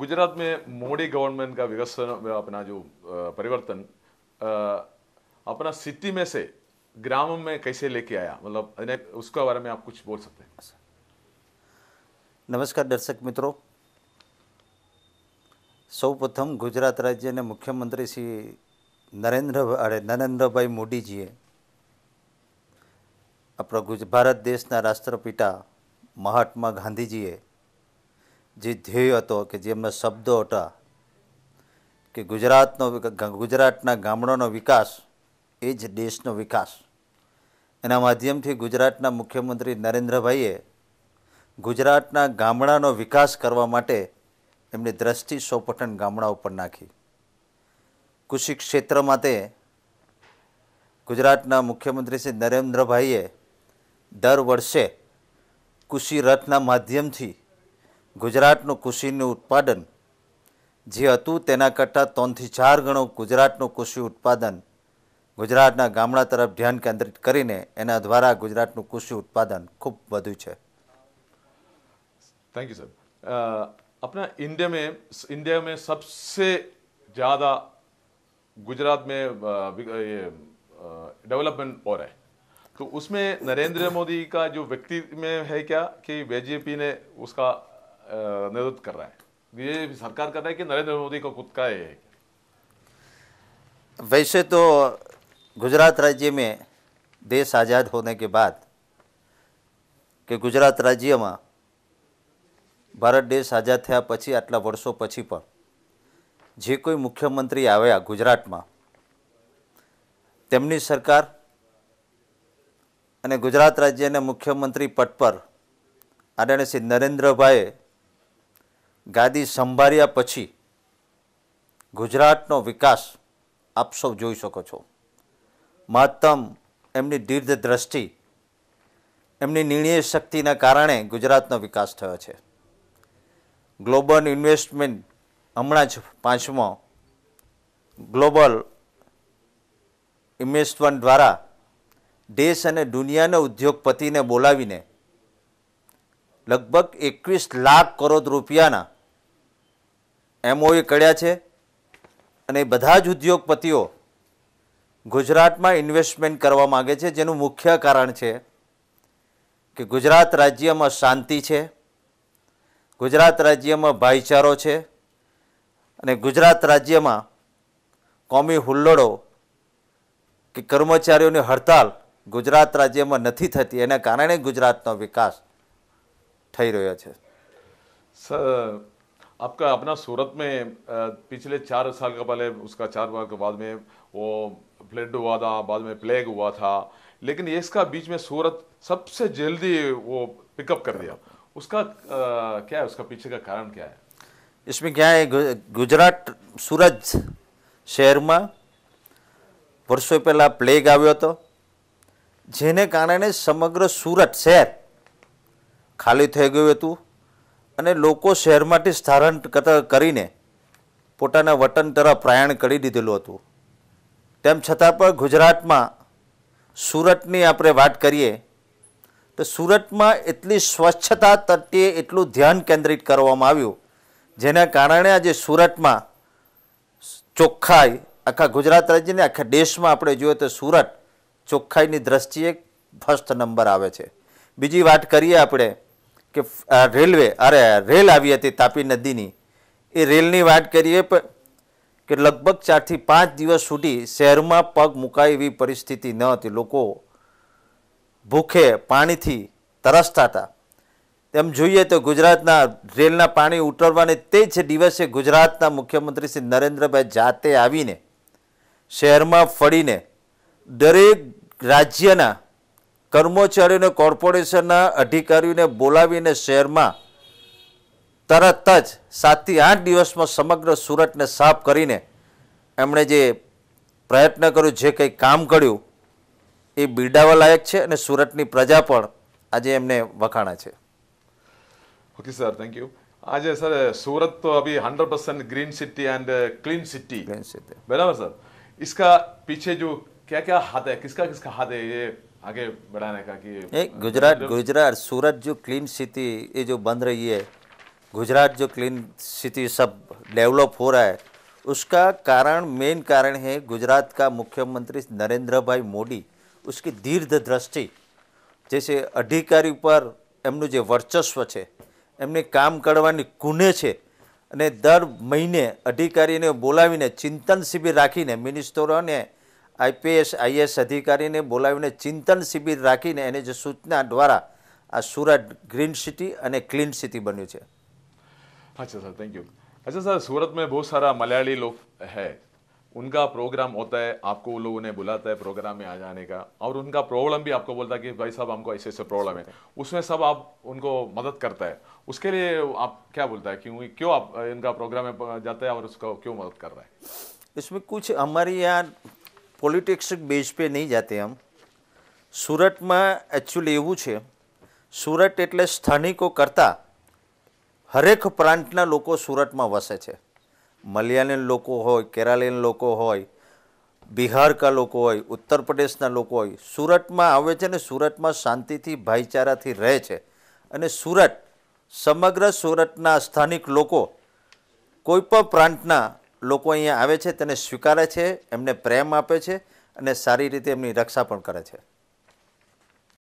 गुजरात में मोदी गवर्नमेंट का विकसन अपना जो परिवर्तन अपना सिटी में से ग्राम में कैसे लेके आया मतलब उसका बारे में आप कुछ बोल सकते हैं નમસ્કાર દર્શક મિત્રો સૌપ્રથમ ગુજરાત રાજ્યના મુખ્યમંત્રી શ્રી નરેન્દ્ર અરે નરેન્દ્રભાઈ મોદીજીએ આપણા ગુજ ભારત દેશના રાષ્ટ્રપિતા મહાત્મા ગાંધીજીએ જે ધ્યેય હતો કે જેમના શબ્દો હતા કે ગુજરાતનો ગુજરાતના ગામડાનો વિકાસ એ જ દેશનો વિકાસ એના માધ્યમથી ગુજરાતના મુખ્યમંત્રી નરેન્દ્રભાઈએ ગુજરાતના ગામડાનો વિકાસ કરવા માટે એમની દ્રષ્ટિ સૌપઠન ગામડા ઉપર નાખી કૃષિ ક્ષેત્ર માટે ગુજરાતના મુખ્યમંત્રી શ્રી નરેન્દ્રભાઈએ દર વર્ષે કૃષિ રથના માધ્યમથી ગુજરાતનું કૃષિનું ઉત્પાદન જે હતું તેના કરતાં ત્રણથી ચાર ગણું ગુજરાતનું કૃષિ ઉત્પાદન ગુજરાતના ગામડા તરફ ધ્યાન કેન્દ્રિત કરીને એના દ્વારા ગુજરાતનું કૃષિ ઉત્પાદન ખૂબ વધ્યું છે થેન્ક યુ સર આપણા ઇન્ડિયા મેં इंडिया में सबसे ज़्यादा गुजरात में ये डेवलपमेंट हो रहा है तो उसमें नरेंद्र मोदी का जो व्यक्ति में है क्या कि बीजेपी नेतृत्व कर रहा है ये सरकार कर रहा है कि नरेंद्र मोदी को खुद का है वैसे तो गुजरात राज्य में દેશ આઝાદ હોને કે બાદ કે ગુજરાત રાજ્યમાં ભારત દેશ આઝાદ થયા પછી આટલા વર્ષો પછી પણ જે કોઈ મુખ્યમંત્રી આવ્યા ગુજરાતમાં તેમની સરકાર અને ગુજરાત રાજ્યના મુખ્યમંત્રી પદ પર આદરણીય શ્રી નરેન્દ્રભાઈએ ગાદી સંભાળ્યા પછી ગુજરાતનો વિકાસ આપ સૌ જોઈ શકો છો મહત્તમ એમની દીર્ઘ દ્રષ્ટિ એમની નિર્ણય શક્તિના કારણે ગુજરાતનો વિકાસ થયો છે ગ્લોબલ ઇન્વેસ્ટમેન્ટ હમણાં જ પાંચમો ગ્લોબલ ઇન્વેસ્ટમેન્ટ દ્વારા દેશ અને દુનિયાના ઉદ્યોગપતિને બોલાવીને લગભગ એકવીસ લાખ કરોડ રૂપિયાના એમઓએ કર્યા છે અને બધા જ ઉદ્યોગપતિઓ ગુજરાતમાં ઇન્વેસ્ટમેન્ટ કરવા માગે છે જેનું મુખ્ય કારણ છે કે ગુજરાત રાજ્યમાં શાંતિ છે ગુજરાત રાજ્યમાં ભાઈચારો છે અને ગુજરાત રાજ્યમાં કોમી હુલ્લડો કે કર્મચારીઓની હડતાલ ગુજરાત રાજ્યમાં નથી થતી એના કારણે ગુજરાતનો વિકાસ થઈ રહ્યો છે સર आपका अपना सूरत में पिछले चार साल का पहले उसका चार बार के बाद में वो फ्लड हुआ था बाद में प्लेग हुआ था लेकिन इसका बीच में सूरत सबसे जल्दी वो पिकअप कर दिया उसका आ, क्या है उसका पीछे का कारण क्या है इसमें क्या है गुजरात सूरज शहर में वर्षों पहला प्लेग आयो तो जेने कारण समग्र सूरत शहर खाली थी હતું અને લોકો શહેરમાંથી સ્થળાંતર કરીને પોતાના વતન તરફ પ્રયાણ કરી દીધેલું હતું તેમ છતાં પણ ગુજરાતમાં સુરતની આપણે વાત કરીએ તો સુરતમાં એટલી સ્વચ્છતા તત્યે એટલું ધ્યાન કેન્દ્રિત કરવામાં આવ્યું જેના કારણે આજે સુરતમાં ચોખ્ખાઈ આખા ગુજરાત રાજ્યને આખા દેશમાં આપણે જોઈએ તો સુરત ચોખ્ખાઈની દ્રષ્ટિએ ફર્સ્ટ નંબર આવે છે બીજી વાત કરીએ આપણે કે રેલવે અરે રેલ આવી હતી તાપી નદીની એ રેલની વાત કરીએ કે લગભગ ચારથી પાંચ દિવસ સુધી શહેરમાં પગ મુકાય એવી પરિસ્થિતિ ન હતી લોકો ભૂખે પાણીથી તરસતા હતા એમ જોઈએ તો ગુજરાતના રેલના પાણી ઉતરવાને તે જ દિવસે ગુજરાતના મુખ્યમંત્રી શ્રી નરેન્દ્રભાઈ જાતે આવીને શહેરમાં ફળીને દરેક રાજ્યના કર્મચારીઓને કોર્પોરેશનના અધિકારીઓને બોલાવીને શહેરમાં તરત જ સાતથી આઠ દિવસમાં સમગ્ર સુરતને સાફ કરીને એમણે જે પ્રયત્ન કર્યો જે કંઈ કામ કર્યું એ બિરડાવા લાયક છે અને સુરતની પ્રજા પણ આજે એમને વખાણા છે ઓકે સર થેન્ક યુ આજે સર સુરત તો અભી hundred percent green city and clean city clean city બરાબર સર इसका પીછે જો क्या क्या हाथ है किसका किसका हाथ है आगे बढ़ाने का कि एक गुजरात गुजरात सूरत जो क्लीन सिटी ये जो बन रही है गुजरात जो क्लीन सिटी सब डेवलप हो रहा है उसका कारण मेन कारण है गुजरात का मुख्यमंत्री नरेंद्र भाई मोदी उसकी दीर्घ दृष्टि જૈસે અધિકારી ઉપર એમનું જે વર્ચસ્વ છે એમને કામ કરવાની કુને છે અને દર મહિને અધિકારીને બોલાવીને ચિંતન શિબિર રાખીને મિનિસ્ટરોને આઈપીએસ આઈએસ અધિકારીને બોલાવીને ચિંતન શિબિર રાખીને એને જે सूचना द्वारा आ सूरत ग्रीन सीटी और क्लीन सीटी બન્યું अच्छा सर थैंक यू अच्छा सर सूरत में बहुत सारा मलयाली लोग है उनका प्रोग्राम होता है आपको लोगों ने बुलाता है प्रोग्राम में आ जाने का और उनका प्रॉब्लम भी आपको बोलता है कि भाई साहब हमको ऐसे ऐसे प्रॉब्लम है उसमें सब आप उनको मदद करता है उसके लिए आप क्या बोलता है क्यों क्यों आप इनका प्रोग्राम में जाता है और उसको क्यों मदद कर रहा है इसमें कुछ हमारे यहाँ પોલિટિક્સ બેઝ પે નહીં જાતે આમ સુરતમાં એકચ્યુઅલી એવું છે સુરત એટલે સ્થાનિકો કરતાં હરેક પ્રાંતના લોકો સુરતમાં વસે છે મલયાલમ લોકો હોય કેરાલિયન લોકો હોય બિહાર કા લોકો હોય ઉત્તર પ્રદેશના લોકો હોય સુરતમાં આવે છે ને સુરતમાં શાંતિથી ભાઈચારાથી રહે છે અને સુરત સમગ્ર સુરતના સ્થાનિક લોકો કોઈ પણ પ્રાંતના લોકો અહીંયા આવે છે તેને સ્વીકારે છે એમને પ્રેમ આપે છે અને સારી રીતે એમની રક્ષા પણ કરે છે